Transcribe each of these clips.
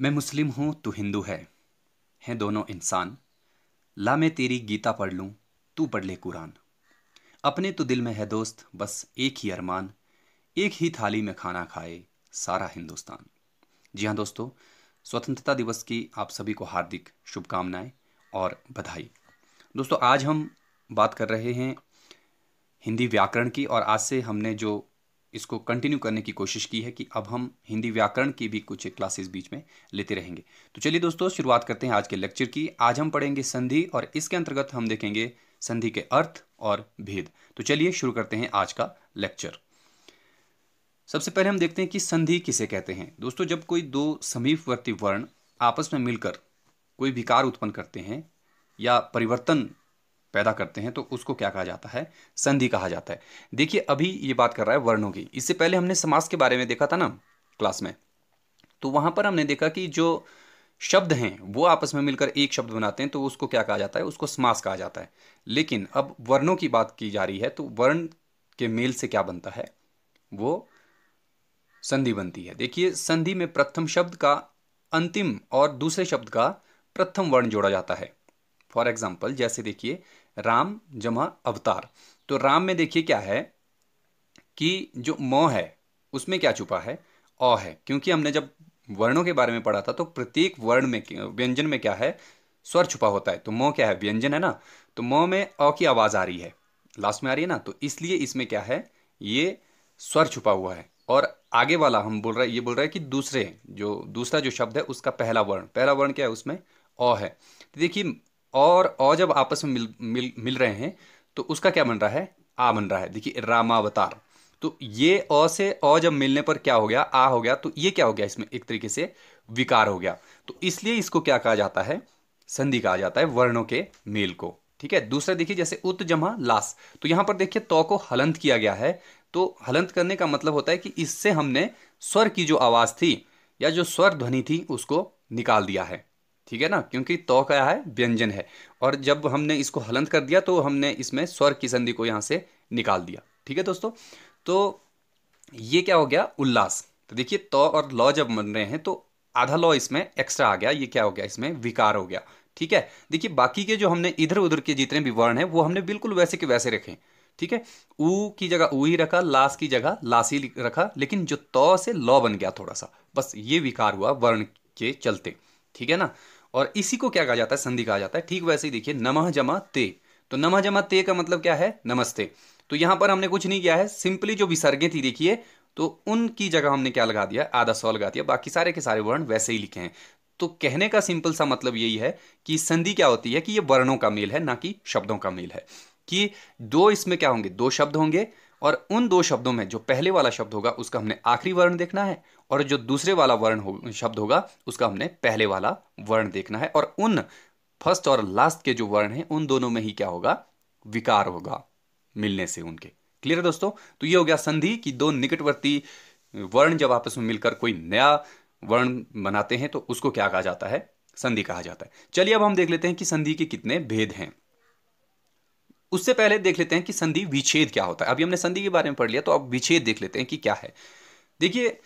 मैं मुस्लिम हूँ तू हिंदू है हैं दोनों इंसान ला मैं तेरी गीता पढ़ लूँ तू पढ़ ले कुरान अपने तो दिल में है दोस्त बस एक ही अरमान एक ही थाली में खाना खाए सारा हिंदुस्तान जी हाँ दोस्तों स्वतंत्रता दिवस की आप सभी को हार्दिक शुभकामनाएं और बधाई दोस्तों आज हम बात कर रहे हैं हिंदी व्याकरण की और आज से हमने जो इसको कंटिन्यू करने की कोशिश की है कि अब हम हिंदी व्याकरण की भी कुछ क्लासेस बीच में लेते रहेंगे तो चलिए दोस्तों शुरुआत करते हैं आज के लेक्चर की आज हम पढ़ेंगे संधि और इसके अंतर्गत हम देखेंगे संधि के अर्थ और भेद तो चलिए शुरू करते हैं आज का लेक्चर सबसे पहले हम देखते हैं कि संधि किसे कहते हैं दोस्तों जब कोई दो समीपवर्ती वर्ण आपस में मिलकर कोई विकार उत्पन्न करते हैं या परिवर्तन पैदा करते हैं तो उसको क्या कहा जाता है संधि कहा जाता है देखिए अभी ये बात कर रहा है वर्णों की इससे पहले हमने समास के बारे में देखा था ना क्लास में तो वहां पर हमने देखा कि जो शब्द हैं वो आपस में मिलकर एक शब्द बनाते हैं तो उसको क्या कहा जाता है उसको समास कहा जाता है लेकिन अब वर्णों की बात की जा रही है तो वर्ण के मेल से क्या बनता है वो संधि बनती है देखिए संधि में प्रथम शब्द का अंतिम और दूसरे शब्द का प्रथम वर्ण जोड़ा जाता है फॉर एग्जाम्पल जैसे देखिए राम जमा अवतार तो राम में देखिए क्या है कि जो म है उसमें क्या छुपा है अ है क्योंकि हमने जब वर्णों के बारे में पढ़ा था तो प्रत्येक वर्ण में व्यंजन में क्या है स्वर छुपा होता है तो म क्या है व्यंजन है ना तो म में अ की आवाज़ आ रही है लास्ट में आ रही है ना तो इसलिए इसमें क्या है ये स्वर छुपा हुआ है और आगे वाला हम बोल रहे हैं ये बोल रहे हैं कि दूसरे जो दूसरा जो शब्द है उसका पहला वर्ण पहला वर्ण क्या है उसमें अ है तो देखिए और और जब आपस में मिल मिल मिल रहे हैं तो उसका क्या बन रहा है आ बन रहा है देखिए रामावतार तो ये अ से अ जब मिलने पर क्या हो गया आ हो गया तो ये क्या हो गया इसमें एक तरीके से विकार हो गया तो इसलिए इसको क्या कहा जाता है संधि कहा जाता है वर्णों के मेल को ठीक है दूसरा देखिए जैसे उत जमा लास तो यहां पर देखिए तो को हलंत किया गया है तो हलंत करने का मतलब होता है कि इससे हमने स्वर की जो आवाज़ थी या जो स्वर ध्वनि थी उसको निकाल दिया है ठीक है ना क्योंकि तो क्या है व्यंजन है और जब हमने इसको हलंत कर दिया तो हमने इसमें स्वर की संधि को यहां से निकाल दिया ठीक है दोस्तों तो ये क्या हो गया उल्लास तो देखिए तो और लॉ जब बन रहे हैं तो आधा लॉ इसमें एक्स्ट्रा आ गया ये क्या हो गया इसमें विकार हो गया ठीक है देखिए बाकी के जो हमने इधर उधर के जितने भी वर्ण हैं वो हमने बिल्कुल वैसे के वैसे रखे ठीक है ऊ की जगह ऊ ही रखा लास की जगह लास ही रखा लेकिन जो तो से लॉ बन गया थोड़ा सा बस ये विकार हुआ वर्ण के चलते ठीक है ना और इसी को क्या कहा जाता है संधि कहा जाता है ठीक वैसे ही देखिए नमः जमा ते तो नमः जमा ते का मतलब क्या है नमस्ते तो यहां पर हमने कुछ नहीं किया है सिंपली जो विसर्गे थी देखिए तो उनकी जगह हमने क्या लगा दिया आधा सौ लगा दिया बाकी सारे के सारे वर्ण वैसे ही लिखे हैं तो कहने का सिंपल सा मतलब यही है कि संधि क्या होती है कि ये वर्णों का मेल है ना कि शब्दों का मेल है कि दो इसमें क्या होंगे दो शब्द होंगे और उन दो शब्दों में जो पहले वाला शब्द होगा उसका हमने आखिरी वर्ण देखना है और जो दूसरे वाला वर्ण हो शब्द होगा उसका हमने पहले वाला वर्ण देखना है और उन फर्स्ट और लास्ट के जो वर्ण हैं उन दोनों में ही क्या होगा विकार होगा मिलने से उनके क्लियर है दोस्तों तो ये हो गया संधि कि दो निकटवर्ती वर्ण जब आपस में मिलकर कोई नया वर्ण बनाते हैं तो उसको क्या कहा जाता है संधि कहा जाता है चलिए अब हम देख लेते हैं कि संधि के कितने भेद हैं उससे पहले देख लेते हैं कि संधि विच्छेद क्या होता है अभी हमने संधि के बारे में पढ़ लिया तो अब विच्छेद देख लेते हैं कि क्या है देखिए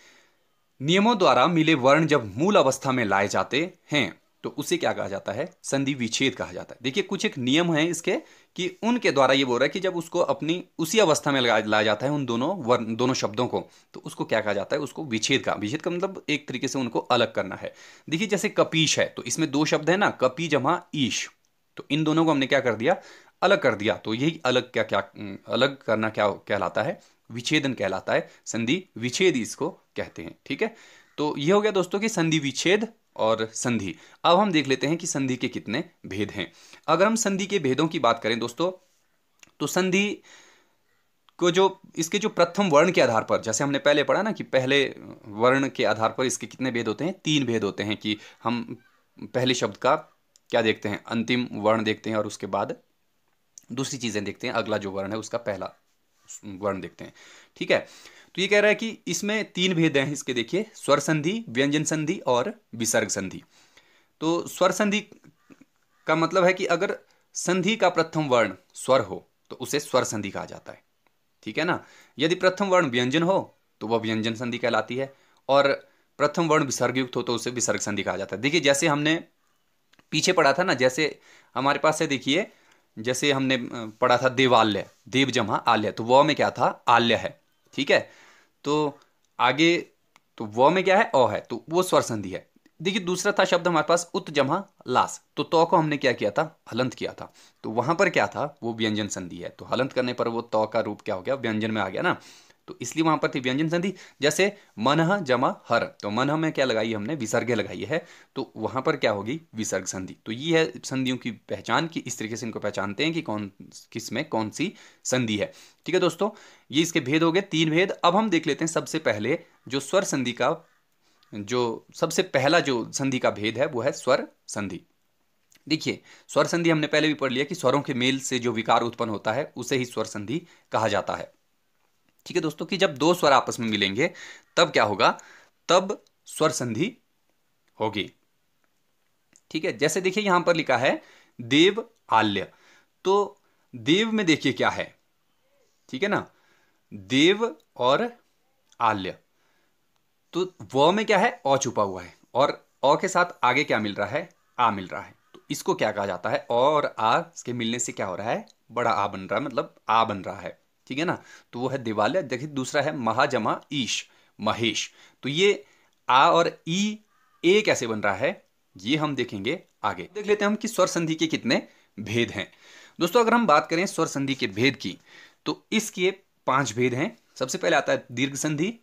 नियमों द्वारा मिले वर्ण जब मूल अवस्था में लाए जाते हैं तो उसे क्या कहा जाता है संधि विच्छेद कहा जाता है देखिए कुछ एक नियम है इसके कि उनके द्वारा ये बोल रहा है कि जब उसको अपनी उसी अवस्था में लाया जाता है उन दोनों वर्ण दोनों शब्दों को तो उसको क्या कहा जाता है उसको विच्छेद का विच्छेद का मतलब एक तरीके से उनको अलग करना है देखिए जैसे कपीश है तो इसमें दो शब्द है ना कपी जमा ईश तो इन दोनों को हमने क्या कर दिया अलग कर दिया तो यही अलग क्या क्या अलग करना क्या कहलाता है विच्छेदन कहलाता है संधि विच्छेद इसको कहते हैं ठीक है तो ये हो गया दोस्तों कि संधि विच्छेद और संधि अब हम देख लेते हैं कि संधि के कितने भेद हैं अगर हम संधि के भेदों की बात करें दोस्तों तो संधि को जो इसके जो प्रथम वर्ण के आधार पर जैसे हमने पहले पढ़ा ना कि पहले वर्ण के आधार पर इसके कितने भेद होते हैं तीन भेद होते हैं कि हम पहले शब्द का क्या देखते हैं अंतिम वर्ण देखते हैं और उसके बाद दूसरी चीज़ें देखते हैं अगला जो वर्ण है उसका पहला वर्ण देखते हैं ठीक है तो ये कह रहा है कि इसमें तीन भेद हैं इसके देखिए स्वर संधि व्यंजन संधि और विसर्ग संधि तो स्वर संधि का मतलब है कि अगर संधि का प्रथम वर्ण स्वर हो तो उसे स्वर संधि कहा जाता है ठीक है ना यदि प्रथम वर्ण व्यंजन हो तो वह व्यंजन संधि कहलाती है और प्रथम वर्ण विसर्ग युक्त हो तो उसे विसर्ग संधि कहा जाता है देखिए जैसे हमने पीछे पढ़ा था ना जैसे हमारे पास है देखिए जैसे हमने पढ़ा था देवालय देव जमा आलय तो वह में क्या था आल्य है ठीक है तो आगे तो व में क्या है अ है तो वो स्वर संधि है देखिए दूसरा था शब्द हमारे पास उत जमा लास तो तो को हमने क्या किया था हलंत किया था तो वहां पर क्या था वो व्यंजन संधि है तो हलंत करने पर वो तो का रूप क्या हो गया व्यंजन में आ गया ना तो इसलिए वहां पर थी व्यंजन संधि जैसे मनह जमा हर तो मनह में क्या लगाई हमने विसर्ग लगाई है तो वहां पर क्या होगी विसर्ग संधि तो ये है संधियों की पहचान कि इस तरीके से इनको पहचानते हैं कि कौन किस में कौन सी संधि है ठीक है दोस्तों ये इसके भेद हो गए तीन भेद अब हम देख लेते हैं सबसे पहले जो स्वर संधि का जो सबसे पहला जो संधि का भेद है वो है स्वर संधि देखिए स्वर संधि हमने पहले भी पढ़ लिया कि स्वरों के मेल से जो विकार उत्पन्न होता है उसे ही स्वर संधि कहा जाता है ठीक है दोस्तों कि जब दो स्वर आपस में मिलेंगे तब क्या होगा तब स्वर संधि होगी ठीक है जैसे देखिए यहां पर लिखा है देव आल्य तो देव में देखिए क्या है ठीक है ना देव और आल्य तो व में क्या है अ छुपा हुआ है और अ के साथ आगे क्या मिल रहा है आ मिल रहा है तो इसको क्या कहा जाता है और आ इसके मिलने से क्या हो रहा है बड़ा आ बन रहा है मतलब आ बन रहा है ठीक है ना तो वो है दिवालय देखिए दूसरा है महाजमा ईश महेश तो ये आ और ई ए कैसे बन रहा है ये हम देखेंगे आगे देख लेते हैं हम कि स्वर संधि के कितने भेद हैं दोस्तों अगर हम बात करें स्वर संधि के भेद की तो इसके पांच भेद हैं सबसे पहले आता है दीर्घ संधि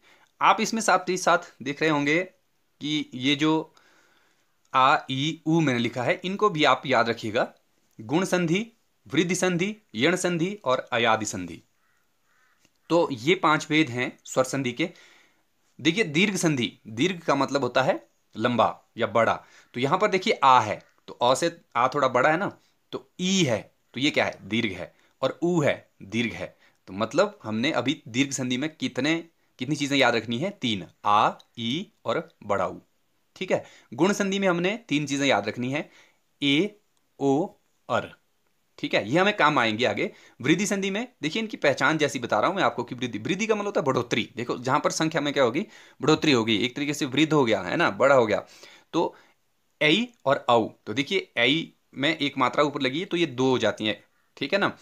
आप इसमें साथ ही साथ देख रहे होंगे कि ये जो आ ई ऊ मैंने लिखा है इनको भी आप याद रखिएगा गुण संधि वृद्धि संधि यण संधि और अयादि संधि तो ये पांच भेद हैं स्वर संधि के देखिए दीर्घ संधि दीर्घ का मतलब होता है लंबा या बड़ा तो यहां पर देखिए आ है तो अ से आ थोड़ा बड़ा है ना तो ई है तो ये क्या है दीर्घ है और ऊ है दीर्घ है तो मतलब हमने अभी दीर्घ संधि में कितने कितनी चीज़ें याद रखनी है तीन आ ई और बड़ा ऊ ठीक है गुण संधि में हमने तीन चीज़ें याद रखनी है ए ओ अर ठीक है ये हमें काम आएंगे आगे वृद्धि संधि में देखिए इनकी पहचान जैसी बता रहा हूं मैं आपको कि वृद्धि वृद्धि का मतलब होता है बढ़ोतरी देखो जहां पर संख्या में क्या होगी बढ़ोतरी होगी एक तरीके से वृद्ध हो गया है ना बड़ा हो गया तो ऐ और औ तो देखिए ऐ में एक मात्रा ऊपर लगी है तो ये दो हो जाती है ठीक है ना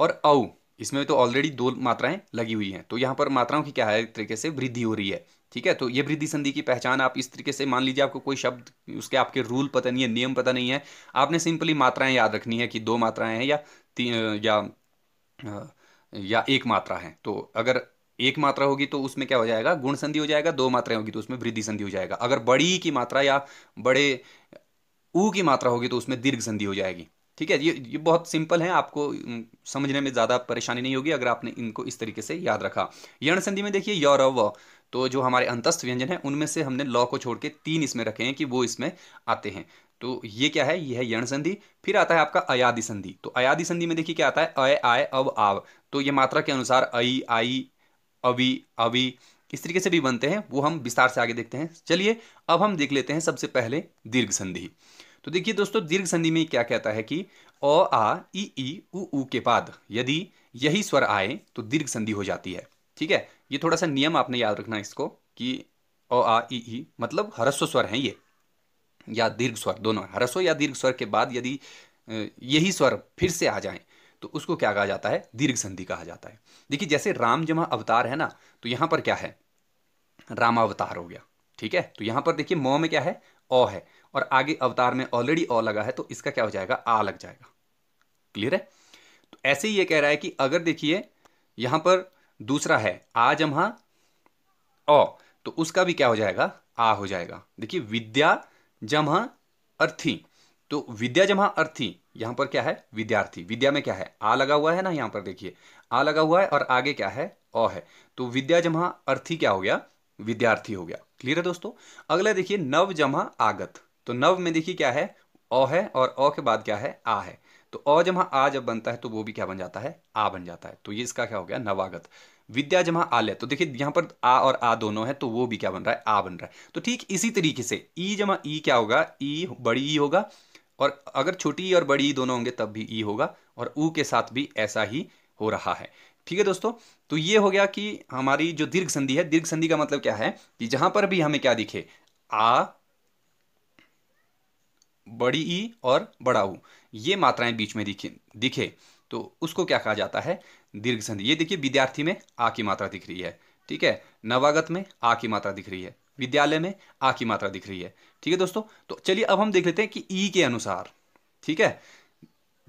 और औ इसमें तो ऑलरेडी दो मात्राएं लगी हुई हैं तो यहां पर मात्राओं की क्या है एक तरीके से वृद्धि हो रही है ठीक है तो ये वृद्धि संधि की पहचान आप इस तरीके से मान लीजिए आपको कोई शब्द उसके आपके रूल पता नहीं है नियम पता नहीं है आपने सिंपली मात्राएं याद रखनी है कि दो मात्राएं हैं या या या एक मात्रा है तो अगर एक मात्रा होगी तो उसमें क्या हो जाएगा गुण संधि हो जाएगा दो मात्राएं होगी तो उसमें वृद्धि संधि हो जाएगा अगर बड़ी की मात्रा या बड़े ऊ की मात्रा होगी तो उसमें दीर्घ संधि हो जाएगी ठीक है ये ये बहुत सिंपल है आपको समझने में ज़्यादा परेशानी नहीं होगी अगर आपने इनको इस तरीके से याद रखा यण संधि में देखिए यौरव तो जो हमारे अंतस्थ व्यंजन हैं उनमें से हमने लॉ को छोड़ के तीन इसमें रखे हैं कि वो इसमें आते हैं तो ये क्या है ये है यण संधि फिर आता है आपका अयादि संधि तो अयादि संधि में देखिए क्या आता है अय आय अव आव तो ये मात्रा के अनुसार अई आई अवि अवि इस तरीके से भी बनते हैं वो हम विस्तार से आगे देखते हैं चलिए अब हम देख लेते हैं सबसे पहले दीर्घ संधि तो देखिए दोस्तों दीर्घ संधि में क्या कहता है कि अ आ ई ई उ के बाद यदि यही स्वर आए तो दीर्घ संधि हो जाती है ठीक है ये थोड़ा सा नियम आपने याद रखना इसको कि ओ आ ई ई मतलब हरस्व स्वर हैं ये या दीर्घ स्वर दोनों हरस्व या दीर्घ स्वर के बाद यदि यही स्वर फिर से आ जाए तो उसको क्या कहा जाता है दीर्घ संधि कहा जाता है देखिए जैसे राम जमा अवतार है ना तो यहां पर क्या है रामावतार हो गया ठीक है तो यहां पर देखिए मौ में क्या है अ है और आगे अवतार में ऑलरेडी अ लगा है तो इसका क्या हो जाएगा आ लग जाएगा क्लियर है तो ऐसे ही ये कह रहा है कि अगर देखिए यहां पर दूसरा है आ जम्हा अ तो उसका भी क्या हो जाएगा आ हो जाएगा देखिए विद्या जमा हाँ, अर्थी तो विद्या जमा हाँ, अर्थी यहां पर क्या है विद्यार्थी विद्या में क्या है आ लगा हुआ है ना यहां पर देखिए आ लगा हुआ है और आगे क्या है अ है तो विद्या जमा हाँ, अर्थी क्या हो गया विद्यार्थी हो गया क्लियर है दोस्तों अगला देखिए नव जमा आगत तो नव में देखिए क्या है अ है और अ के बाद क्या है आ है तो अ जमा आ जब बनता है तो वो भी क्या बन जाता है आ बन जाता है तो ये इसका क्या हो गया नवागत विद्या जमा आलय तो देखिए यहां पर आ और आ दोनों है तो वो भी क्या बन रहा है आ बन रहा है तो ठीक इसी तरीके से ई जमा ई क्या होगा ई बड़ी ई होगा और अगर छोटी ई और बड़ी ई दोनों होंगे तब भी ई होगा और ऊ के साथ भी ऐसा ही हो रहा है ठीक है दोस्तों तो ये हो गया कि हमारी जो दीर्घ संधि है दीर्घ संधि का मतलब क्या है कि जहां पर भी हमें क्या दिखे आ बड़ी ई और बड़ा ऊ ये मात्राएं बीच में दिखे दिखे तो उसको क्या कहा जाता है दीर्घ संधि ये देखिए विद्यार्थी में आ की मात्रा दिख रही है ठीक है नवागत में आ की मात्रा दिख रही है विद्यालय में आ की मात्रा दिख रही है ठीक है दोस्तों तो चलिए अब हम देख लेते हैं कि ई के अनुसार ठीक है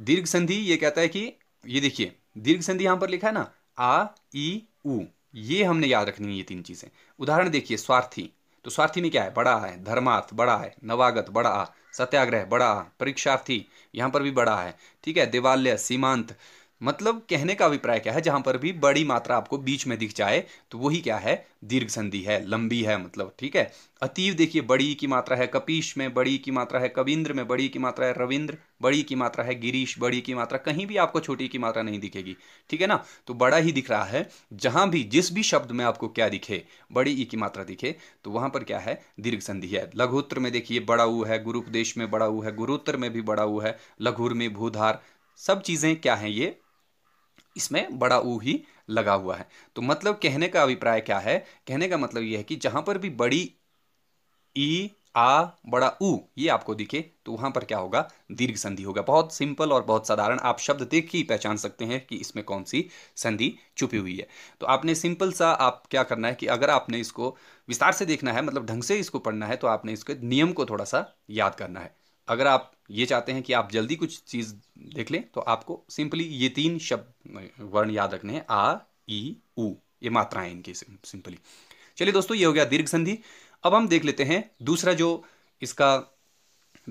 दीर्घ संधि ये कहता है कि ये देखिए दीर्घ संधि यहां पर लिखा है ना आ ई उ ये हमने याद रखनी है ये तीन चीजें उदाहरण देखिए स्वार्थी तो स्वार्थी में क्या है बड़ा है धर्मार्थ बड़ा है नवागत बड़ा सत्याग्रह बड़ा परीक्षार्थी यहां पर भी बड़ा है ठीक है देवालय सीमांत मतलब कहने का अभिप्राय क्या है जहां पर भी बड़ी मात्रा आपको बीच में दिख जाए तो वही क्या है दीर्घ संधि है लंबी है मतलब ठीक है अतीव देखिए बड़ी की मात्रा है कपीश में बड़ी की मात्रा है कविंद्र में बड़ी की मात्रा है रविंद्र बड़ी की मात्रा है गिरीश बड़ी की मात्रा कहीं भी आपको छोटी की मात्रा नहीं दिखेगी ठीक है ना तो बड़ा ही दिख रहा है जहां भी जिस भी शब्द में आपको क्या दिखे बड़ी ई की मात्रा दिखे तो वहां पर क्या है दीर्घ संधि है लघुत्र में देखिए बड़ा ऊ है गुरुपदेश में बड़ा ऊ है गुरुत्तर में भी बड़ा ऊ है लघुर में भूधार सब चीज़ें क्या हैं ये इसमें बड़ा ऊ ही लगा हुआ है तो मतलब कहने का अभिप्राय क्या है कहने का मतलब यह है कि जहां पर भी बड़ी ई आ बड़ा ऊ ये आपको दिखे तो वहां पर क्या होगा दीर्घ संधि होगा बहुत सिंपल और बहुत साधारण आप शब्द देख ही पहचान सकते हैं कि इसमें कौन सी संधि छुपी हुई है तो आपने सिंपल सा आप क्या करना है कि अगर आपने इसको विस्तार से देखना है मतलब ढंग से इसको पढ़ना है तो आपने इसके नियम को थोड़ा सा याद करना है अगर आप ये चाहते हैं कि आप जल्दी कुछ चीज़ देख लें तो आपको सिंपली ये तीन शब्द वर्ण याद रखने हैं आ ई ऊ ये मात्राएं इनकी सिंपली चलिए दोस्तों ये हो गया दीर्घ संधि अब हम देख लेते हैं दूसरा जो इसका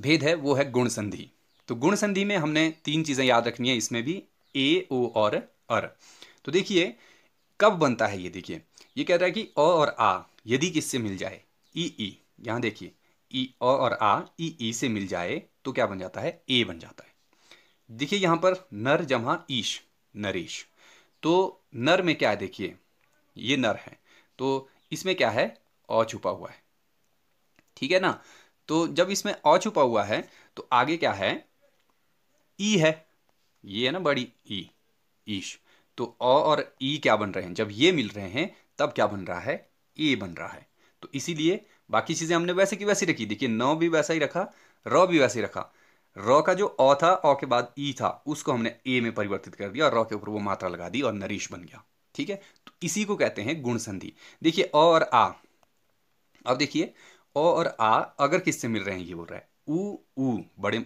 भेद है वो है गुण संधि तो गुण संधि में हमने तीन चीज़ें याद रखनी है इसमें भी ए ओ और अर तो देखिए कब बनता है ये देखिए ये कह रहा है कि अ और आ यदि किससे मिल जाए ई ई यहां देखिए ई और, और आ ई ए से मिल जाए तो क्या बन जाता है ए बन जाता है देखिए यहां पर नर जमा ईश नरेश तो नर में क्या है देखिए ये नर है तो इसमें क्या है अ छुपा हुआ है ठीक है ना तो जब इसमें अ छुपा हुआ है तो आगे क्या है ई है ये है ना बड़ी ई ईश तो अ और ई क्या बन रहे हैं जब ये मिल रहे हैं तब क्या बन रहा है ए बन रहा है तो इसीलिए बाकी चीज़ें हमने वैसे की वैसी रखी देखिए नौ भी वैसा ही रखा रॉ भी वैसे ही रखा रॉ का जो अ था अ के बाद ई था उसको हमने ए में परिवर्तित कर दिया और रॉ के ऊपर वो मात्रा लगा दी और नरीश बन गया ठीक है तो इसी को कहते हैं गुण संधि देखिए अ और आ अब देखिए अ और आ अगर किससे मिल रहे हैं ये बोल रहा है ऊ ऊ बड़े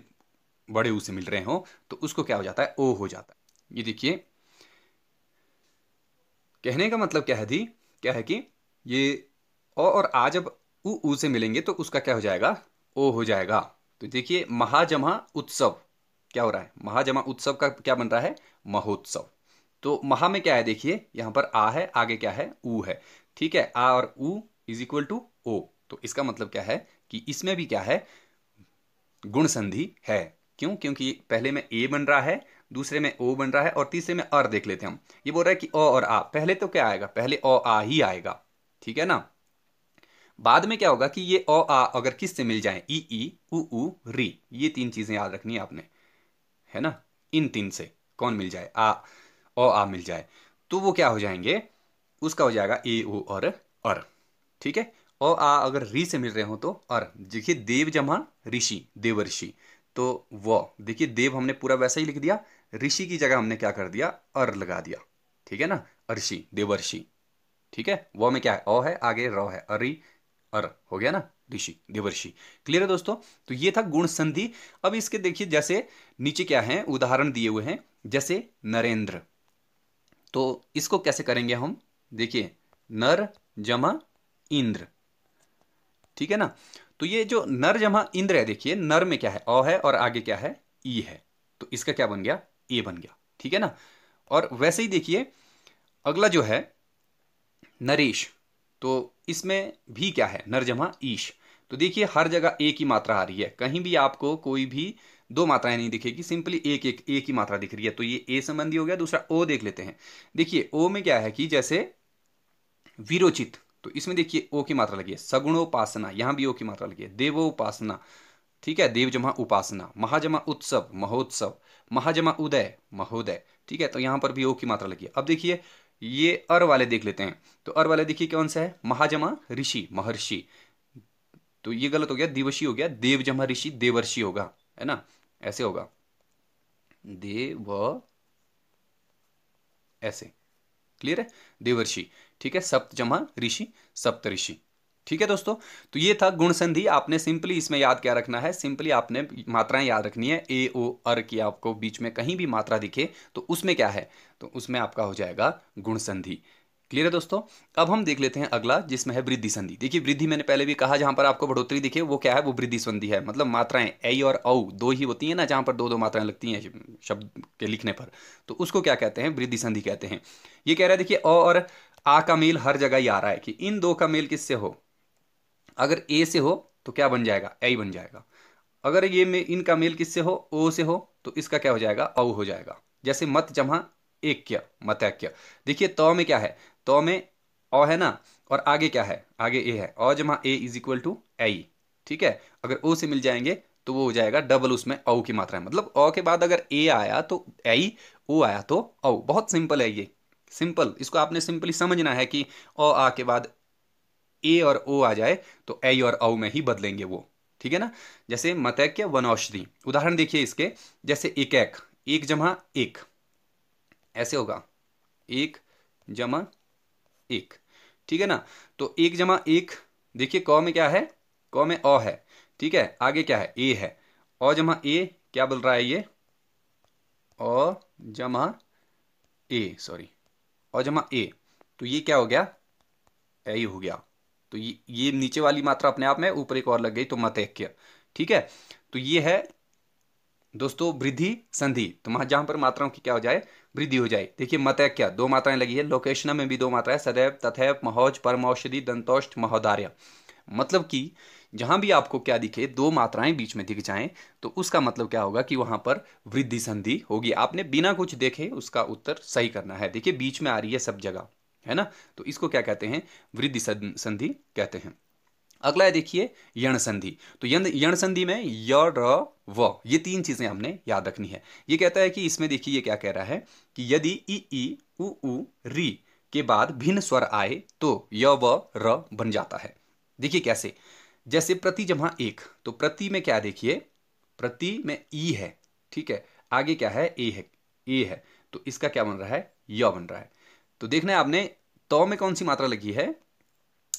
बड़े ऊ से मिल रहे हो तो उसको क्या हो जाता है ओ हो जाता है ये देखिए कहने का मतलब क्या है दी क्या है कि ये अ और आ जब उ ऊ से मिलेंगे तो उसका क्या हो जाएगा ओ हो जाएगा तो देखिए महाजमा उत्सव क्या हो रहा है महाजमा उत्सव का क्या बन रहा है महोत्सव तो महा में क्या है देखिए यहां पर आ है आगे क्या है ऊ है ठीक है आ और ऊ इज इक्वल टू ओ तो इसका मतलब क्या है कि इसमें भी क्या है गुण संधि है क्यों क्योंकि पहले में ए बन रहा है दूसरे में ओ बन रहा है और तीसरे में अर देख लेते हैं हम ये बोल रहा है कि अ और आ पहले तो क्या आएगा पहले अ आ ही आएगा ठीक है ना बाद में क्या होगा कि ये ओ आ अगर किस से मिल जाए ई ई उ उ री ये तीन चीज़ें याद रखनी है आपने है ना इन तीन से कौन मिल जाए आ ओ आ मिल जाए तो वो क्या हो जाएंगे उसका हो जाएगा ए ओ और अर ठीक है अ आ अगर री से मिल रहे हो तो अर देखिए देव जमा ऋषि देव ऋषि तो व देखिए देव हमने पूरा वैसा ही लिख दिया ऋषि की जगह हमने क्या कर दिया अर लगा दिया ठीक है ना अर्षि देवर्षि ठीक है व में क्या है अ है आगे र है अरी अर हो गया ना ऋषि देवर्षि क्लियर है दोस्तों तो ये था गुण संधि अब इसके देखिए जैसे नीचे क्या है उदाहरण दिए हुए हैं जैसे नरेंद्र तो इसको कैसे करेंगे हम देखिए नर जमा इंद्र ठीक है ना तो ये जो नर जमा इंद्र है देखिए नर में क्या है अ है और आगे क्या है ई है तो इसका क्या बन गया ए बन गया ठीक है ना और वैसे ही देखिए अगला जो है नरेश तो इसमें भी क्या है नरजमा ईश तो देखिए हर जगह एक ही मात्रा आ रही है कहीं भी आपको कोई भी दो मात्राएं नहीं दिखेगी सिंपली एक एक एक ही मात्रा दिख रही है तो ये ए संबंधी हो गया दूसरा ओ देख लेते हैं देखिए ओ में क्या है कि जैसे विरोचित तो इसमें देखिए ओ की मात्रा लगी है सगुणोपासना यहां भी ओ की मात्रा लगी है देवोपासना ठीक है देव जमा उपासना महाजमा उत्सव महोत्सव महाजमा उदय महोदय ठीक है तो यहां पर भी ओ की मात्रा लगी है अब देखिए ये अर वाले देख लेते हैं तो अर वाले देखिए कौन सा है महाजमा ऋषि महर्षि तो ये गलत हो गया दिवशी हो गया देव जमा ऋषि देवर्षि होगा है ना ऐसे होगा देव ऐसे क्लियर है देवर्षि ठीक है सप्त जमा ऋषि सप्त ऋषि ठीक है दोस्तों तो ये था गुण संधि आपने सिंपली इसमें याद क्या रखना है सिंपली आपने मात्राएं याद रखनी है ए ओ अर की आपको बीच में कहीं भी मात्रा दिखे तो उसमें क्या है तो उसमें आपका हो जाएगा गुण संधि क्लियर है दोस्तों अब हम देख लेते हैं अगला जिसमें है वृद्धि संधि देखिए वृद्धि मैंने पहले भी कहा जहां पर आपको बढ़ोतरी दिखे वो क्या है वो वृद्धि संधि है मतलब मात्राएं ऐ और औ दो ही होती है ना जहां पर दो दो मात्राएं लगती हैं शब्द के लिखने पर तो उसको क्या कहते हैं वृद्धि संधि कहते हैं ये कह रहा है देखिए अ और आ का मेल हर जगह ही आ रहा है कि इन दो का मेल किससे हो अगर ए से हो तो क्या बन जाएगा आई बन जाएगा अगर ये में इनका मेल किससे हो ओ से हो तो इसका क्या हो जाएगा औ हो जाएगा जैसे मत जमा एक मतैक्य देखिए तो में क्या है तो में औ है ना और आगे क्या है आगे ए है औ जमा A is equal to I ठीक है अगर ओ से मिल जाएंगे तो वो हो जाएगा डबल उसमें औ की मात्रा है मतलब औ के बाद अगर ए आया तो आई ओ आया तो औ बहुत सिंपल है ये सिंपल इसको आपने सिंपली समझना है कि औ आ के बाद ए और ओ आ जाए तो ए और औ में ही बदलेंगे वो ठीक है ना जैसे मतैक्य वन औषधि उदाहरण देखिए इसके जैसे एक एक, एक जमा एक ऐसे होगा एक जमा एक ठीक है ना तो एक जमा एक देखिए क में क्या है क में अ है ठीक है आगे क्या है ए है अ जमा ए क्या बोल रहा है ये अ जमा ए सॉरी अ जमा ए तो ये क्या हो गया ए हो गया तो ये ये नीचे वाली मात्रा अपने आप में ऊपर एक और लग गई तो मतैक्य ठीक है तो ये है दोस्तों वृद्धि संधि तो वहां जहां पर मात्राओं की क्या हो जाए वृद्धि हो जाए देखिए मतैक्य दो मात्राएं लगी है लोकेशन में भी दो मात्राएं सदैव तथैव महोज परम औषधि दंतोष्ट महोदार्य मतलब कि जहां भी आपको क्या दिखे दो मात्राएं बीच में दिख जाएं तो उसका मतलब क्या होगा कि वहां पर वृद्धि संधि होगी आपने बिना कुछ देखे उसका उत्तर सही करना है देखिए बीच में आ रही है सब जगह है ना तो इसको क्या कहते हैं वृद्धि संधि कहते हैं अगला है देखिए यण संधि तो यण यण संधि में य र व ये तीन चीजें हमने याद रखनी है ये कहता है कि इसमें देखिए ये क्या कह रहा है कि यदि इ ई उ उ री के बाद भिन्न स्वर आए तो य व र बन जाता है देखिए कैसे जैसे प्रति जमा एक तो प्रति में क्या देखिए प्रति में ई है ठीक है आगे क्या है ए है ए है तो इसका क्या बन रहा है य बन रहा है तो देखना है आपने तो में कौन सी मात्रा लगी है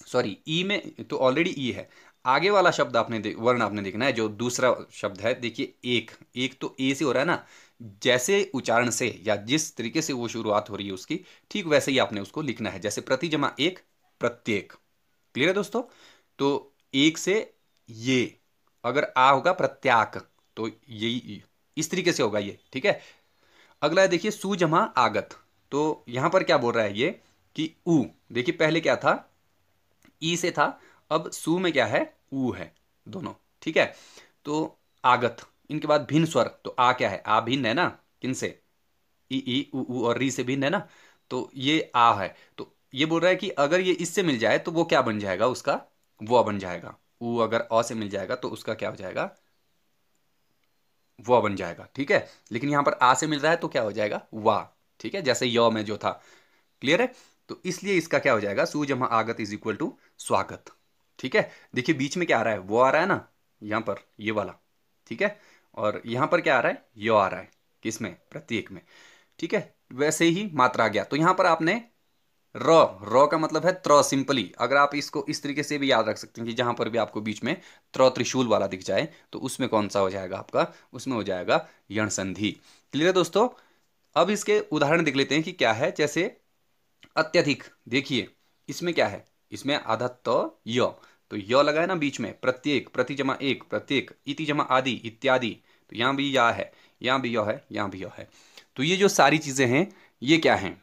सॉरी ई में तो ऑलरेडी ई है आगे वाला शब्द आपने वर्ण आपने देखना है जो दूसरा शब्द है देखिए एक एक तो ए से हो रहा है ना जैसे उच्चारण से या जिस तरीके से वो शुरुआत हो रही है उसकी ठीक वैसे ही आपने उसको लिखना है जैसे प्रति जमा एक प्रत्येक क्लियर है दोस्तों तो एक से ये अगर आ होगा प्रत्याक तो यही इस तरीके से होगा ये ठीक है अगला है देखिए सु जमा आगत तो यहां पर क्या बोल रहा है ये कि ऊ देखिए पहले क्या था ई से था अब सु में क्या है उ है दोनों ठीक है तो आगत इनके बाद भिन्न स्वर तो आ क्या है आ भिन्न है ना किन से ई ई उ, उ और री से भिन्न है ना तो ये आ है तो ये बोल रहा है कि अगर ये इससे मिल जाए तो वो क्या बन जाएगा उसका व बन जाएगा उ अगर अ से मिल जाएगा तो उसका क्या हो जाएगा वह बन जाएगा ठीक है लेकिन यहां पर आ से मिल रहा है तो क्या हो जाएगा वाह ठीक है जैसे यौ में जो था क्लियर है तो इसलिए इसका क्या हो जाएगा सु जमा आगत इज इक्वल टू स्वागत ठीक है देखिए बीच में क्या आ रहा है वो आ रहा है ना यहां पर ये वाला ठीक है और यहां पर क्या आ रहा है यो आ रहा है किसमें प्रत्येक में ठीक है वैसे ही मात्रा आ गया तो यहां पर आपने र र का मतलब है त्र सिंपली अगर आप इसको इस तरीके से भी याद रख सकते हैं कि जहां पर भी आपको बीच में त्र त्रिशूल वाला दिख जाए तो उसमें कौन सा हो जाएगा आपका उसमें हो जाएगा यण संधि क्लियर है दोस्तों अब इसके उदाहरण देख लेते हैं कि क्या है जैसे अत्यधिक देखिए इसमें क्या है इसमें आधत्त य तो य लगा है ना बीच में प्रत्येक प्रति जमा एक प्रत्येक इति जमा आदि इत्यादि तो यहां भी या है यहां भी यो है यहां भी यो है तो ये जो सारी चीज़ें हैं ये क्या है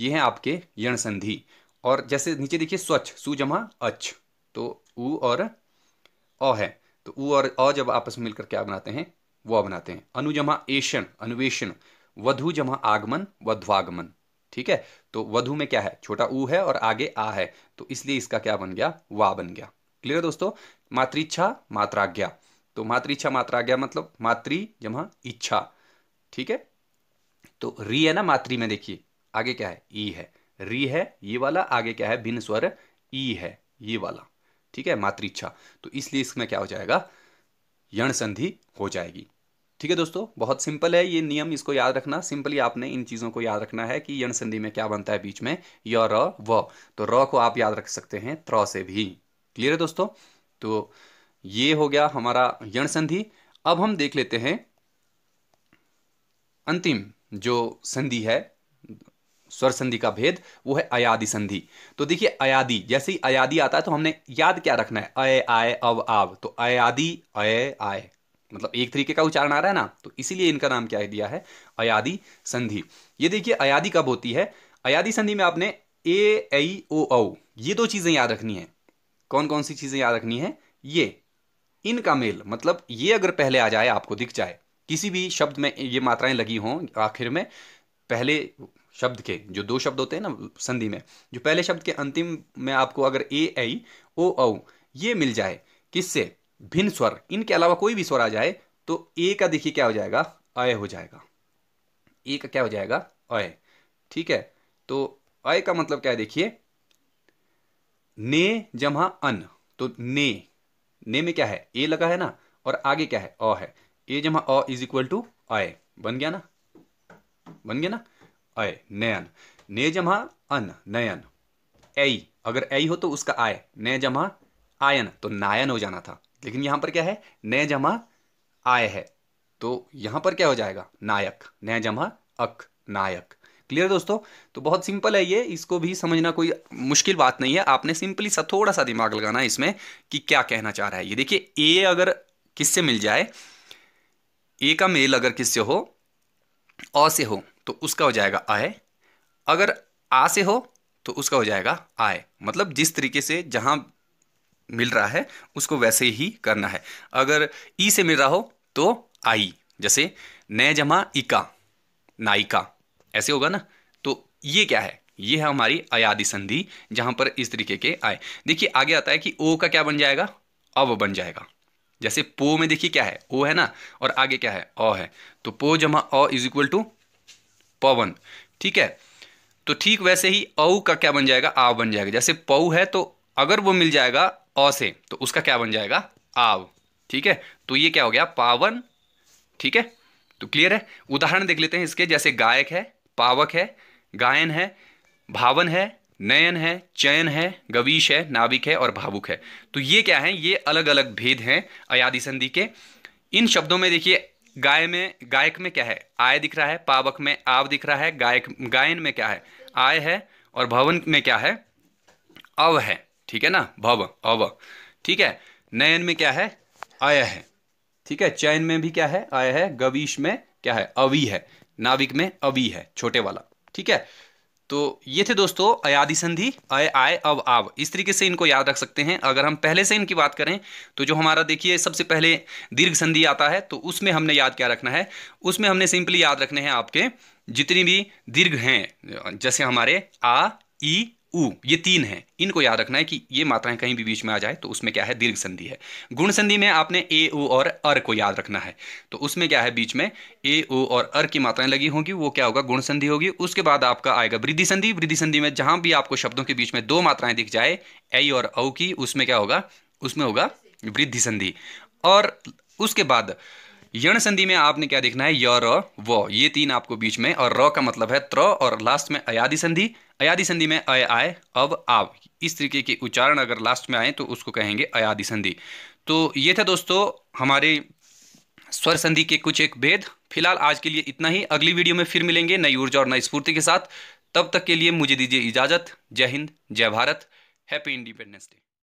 ये है आपके यण संधि और जैसे नीचे देखिए स्वच्छ सु जमा तो ऊ और अ है तो ऊ और अ जब आपस में मिलकर क्या बनाते हैं वह बनाते हैं अनुजमा एशन अनुवेशन वधु जमा आगमन वध्वागमन ठीक है तो वधु में क्या है छोटा ऊ है और आगे आ है तो इसलिए इसका क्या बन गया वा बन गया क्लियर दोस्तों मातृच्छा मात्राज्ञा तो मातृच्छा मात्राज्ञा मतलब मातृ जमा इच्छा ठीक है तो री है ना मातृ में देखिए आगे क्या है ई है री है ये वाला आगे क्या है भिन्न स्वर ई है ये वाला ठीक है मातृच्छा तो इसलिए इसमें क्या हो जाएगा यण संधि हो जाएगी ठीक है दोस्तों बहुत सिंपल है ये नियम इसको याद रखना सिंपली आपने इन चीज़ों को याद रखना है कि यण संधि में क्या बनता है बीच में य र व तो र को आप याद रख सकते हैं त्र से भी क्लियर है दोस्तों तो ये हो गया हमारा यण संधि अब हम देख लेते हैं अंतिम जो संधि है स्वर संधि का भेद वो है अयादि संधि तो देखिए अयादि जैसे ही अयादि आता है तो हमने याद क्या रखना है अय आय अव आव तो अयादि अय आय मतलब एक तरीके का उच्चारण आ रहा है ना तो इसीलिए इनका नाम क्या है दिया है अयादि संधि ये देखिए अयादि कब होती है अयादि संधि में आपने ए आई ओ औ ये दो चीज़ें याद रखनी है कौन कौन सी चीज़ें याद रखनी है ये इनका मेल मतलब ये अगर पहले आ जाए आपको दिख जाए किसी भी शब्द में ये मात्राएं लगी हों आखिर में पहले शब्द के जो दो शब्द होते हैं ना संधि में जो पहले शब्द के अंतिम में आपको अगर ए आई ओ औ ये मिल जाए किससे भिन्न स्वर इनके अलावा कोई भी स्वर आ जाए तो ए का देखिए क्या हो जाएगा अय हो जाएगा ए का क्या हो जाएगा अय ठीक है तो अय का मतलब क्या है देखिए ने जमा अन तो ने ने में क्या है ए लगा है ना और आगे क्या है अ है ए जमा अ इज इक्वल टू अय बन गया ना बन गया ना अय नयन ने जमा अन नयन ऐ अगर ऐ हो तो उसका आय ने जमा आयन तो नायन हो जाना था लेकिन यहां पर क्या है नय जमा आय है तो यहां पर क्या हो जाएगा नायक नय जमा अक नायक क्लियर दोस्तों तो बहुत सिंपल है ये इसको भी समझना कोई मुश्किल बात नहीं है आपने सिंपली सा थोड़ा सा दिमाग लगाना है इसमें कि क्या कहना चाह रहा है ये देखिए ए अगर किससे मिल जाए ए का मेल अगर किससे हो अ से हो तो उसका हो जाएगा आय अगर आ से हो तो उसका हो जाएगा आय मतलब जिस तरीके से जहां मिल रहा है उसको वैसे ही करना है अगर ई से मिल रहा हो तो आई जैसे न जमा इका नाइका ऐसे होगा ना तो ये क्या है ये है हमारी अयादि संधि जहां पर इस तरीके के आए देखिए आगे आता है कि ओ का क्या बन जाएगा अव बन जाएगा जैसे पो में देखिए क्या है ओ है ना और आगे क्या है अ है तो पो जमा अ इज इक्वल टू पवन ठीक है तो ठीक वैसे ही औ का क्या बन जाएगा आ बन जाएगा जैसे पऊ है तो अगर वो मिल जाएगा अ से तो उसका क्या बन जाएगा आव ठीक है तो ये क्या हो गया पावन ठीक है तो क्लियर है उदाहरण देख लेते हैं इसके जैसे गायक है पावक है गायन है भावन है नयन है चयन है गवीश है नाविक है और भावुक है तो ये क्या है ये अलग अलग भेद हैं अयादि संधि के इन शब्दों में देखिए गाय में गायक में क्या है आय दिख रहा है पावक में आव दिख रहा है गायक गायन में क्या है आय है और भवन में क्या है अव है ठीक है ना भव अव ठीक है नयन में क्या है अय है ठीक है चयन में भी क्या है अय है गवीश में क्या है अवी है नाविक में अवी है छोटे वाला ठीक है तो ये थे दोस्तों अयादि संधि अय आय अव आव इस तरीके से इनको याद रख सकते हैं अगर हम पहले से इनकी बात करें तो जो हमारा देखिए सबसे पहले दीर्घ संधि आता है तो उसमें हमने याद क्या रखना है उसमें हमने सिंपली याद रखने हैं आपके जितनी भी दीर्घ हैं जैसे हमारे आ ई उ ये तीन हैं इनको याद रखना है कि ये मात्राएं कहीं भी बीच में आ जाए तो उसमें क्या है दीर्घ संधि है गुण संधि में आपने ए ओ और अर को याद रखना है तो उसमें क्या है बीच में ए ओ और अर की मात्राएं लगी होंगी वो क्या होगा गुण संधि होगी उसके बाद आपका आएगा वृद्धि संधि वृद्धि संधि में जहां भी आपको शब्दों के बीच में दो मात्राएं दिख जाए ए और औ की उसमें क्या होगा उसमें होगा वृद्धि संधि और उसके बाद यण संधि में आपने क्या देखना है य र व ये तीन आपको बीच में और र का मतलब है त्र और लास्ट में अयादि संधि अयादि संधि में अय आय अब आव इस तरीके के उच्चारण अगर लास्ट में आए तो उसको कहेंगे अयादि संधि तो ये था दोस्तों हमारे स्वर संधि के कुछ एक भेद फिलहाल आज के लिए इतना ही अगली वीडियो में फिर मिलेंगे नई ऊर्जा और नई स्फूर्ति के साथ तब तक के लिए मुझे दीजिए इजाजत जय हिंद जय भारत हैप्पी इंडिपेंडेंस डे